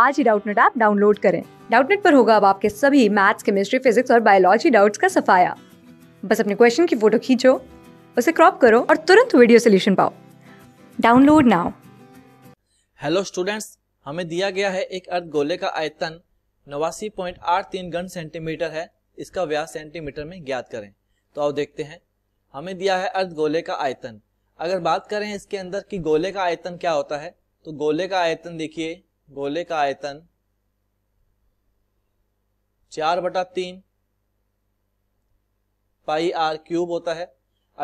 आज ही Doubtnut app download करें डाउटनेट पर होगा अब आपके सभी मैथ्स केमिस्ट्री फिजिक्स और बायोलॉजी डाउट्स का सफाया बस अपने क्वेश्चन की फोटो खींचो उसे क्रॉप करो और तुरंत वीडियो सोल्यूशन पाओ डाउनलोड नाउ हेलो स्टूडेंट्स हमें दिया गया है एक अर्ध गोले का आयतन नवासी पॉइंट आठ तीन घन सेंटीमीटर है इसका व्यास सेंटीमीटर में ज्ञात करें तो आओ देखते हैं हमें दिया है अर्ध गोले का आयतन अगर बात करें इसके अंदर कि गोले का आयतन क्या होता है तो गोले का आयतन देखिए गोले का आयतन चार बटा तीन पाई आर क्यूब होता है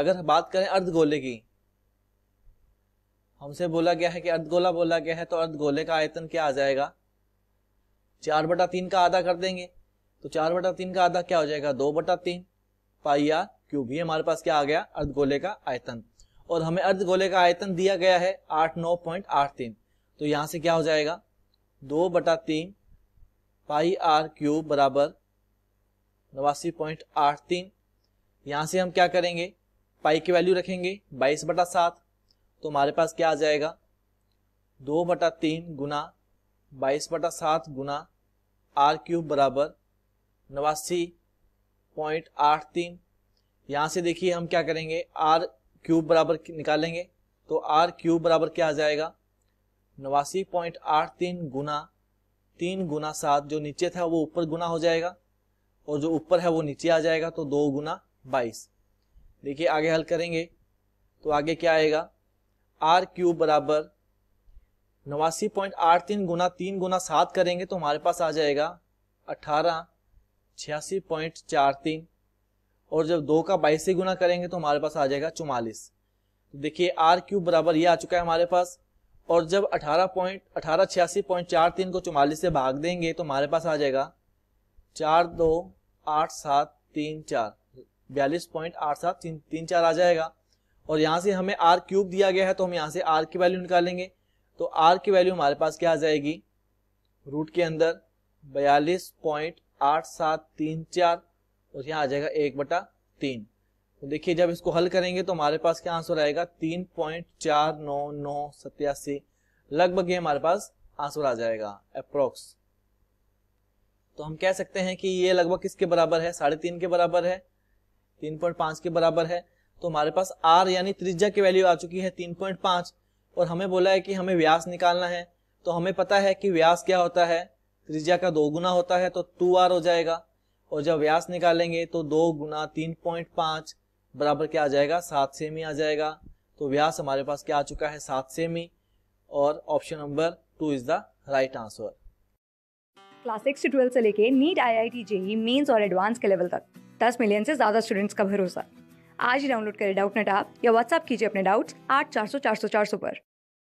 अगर बात करें अर्ध गोले की हमसे बोला गया है कि अर्ध गोला बोला गया है तो अर्ध गोले का आयतन क्या आ जाएगा चार बटा तीन का आधा कर देंगे तो चार बटा तीन का आधा क्या हो जाएगा दो बटा तीन पाई आर क्यूब ये हमारे पास क्या आ गया अर्ध गोले का आयतन और हमें अर्ध गोले का आयतन दिया गया है आठ नौ पॉइंट आठ तीन तो यहां से क्या हो जाएगा दो बटा तीन पाई आर क्यूब बराबर नवासी पॉइंट आठ तीन यहाँ से हम क्या करेंगे पाई की वैल्यू रखेंगे बाईस बटा सात तो हमारे पास क्या आ जाएगा दो बटा तीन गुना बाईस बटा सात गुना आर क्यूब बराबर नवासी पॉइंट आठ तीन यहाँ से देखिए हम क्या करेंगे आर क्यूब बराबर निकालेंगे तो आर क्यूब बराबर क्या आ जाएगा नवासी पॉइंट आठ तीन गुना तीन गुना सात जो नीचे था वो ऊपर गुना हो जाएगा और जो ऊपर है वो नीचे आ जाएगा तो दो गुना बाईस देखिए आगे हल करेंगे तो आगे क्या आएगा आर क्यूब बराबर नवासी पॉइंट आठ तीन गुना तीन गुना सात करेंगे तो हमारे पास आ जाएगा अठारह छियासी पॉइंट चार तीन और जब दो का बाईस से गुना करेंगे तो हमारे पास आ जाएगा चौवालीस देखिए आर क्यूब बराबर ये आ चुका है हमारे पास और जब अठारह पॉइंट अठारह छियासी पॉइंट चार तीन को चौवालीस से भाग देंगे तो हमारे पास आ जाएगा चार दो आठ सात तीन चार बयालीस पॉइंट आठ सात तीन तीन चार आ जाएगा और यहाँ से हमें आर क्यूब दिया गया है तो हम यहाँ से आर की वैल्यू निकालेंगे तो आर की वैल्यू हमारे पास क्या आ जाएगी रूट के अंदर बयालीस पॉइंट आठ सात तीन चार और यहाँ आ जाएगा एक बटा तीन तो देखिए जब इसको हल करेंगे तो हमारे पास क्या आंसर आएगा तीन पॉइंट चार नौ नौ सत्यासी लगभग ये हमारे पास आंसर आ जाएगा अप्रोक्स तो हम कह सकते हैं कि ये लगभग किसके बराबर है साढ़े तीन के बराबर है तीन पॉइंट पांच के बराबर है तो हमारे पास आर यानी त्रिज्या की वैल्यू आ चुकी है तीन पॉइंट पांच और हमें बोला है कि हमें व्यास निकालना है तो हमें पता है कि व्यास क्या होता है त्रिज्या का दो गुना होता है तो टू आर हो जाएगा और जब व्यास निकालेंगे तो दो गुना तीन पॉइंट पांच बराबर क्या आ जाएगा सात सेमी आ जाएगा तो व्यास हमारे पास क्या आ चुका है सात सेमी और option number two is the right answer class six से ट्वेल्थ से लेके NEET I I T JEE Mains और एडवांस के लेवल तक दस मिलियन से ज्यादा स्टूडेंट्स का भरोसा आज ही डाउनलोड करें डाउट नेट आप या व्हाट्सअप कीजिए अपने डाउट्स आठ चार सौ चार सौ चार सौ पर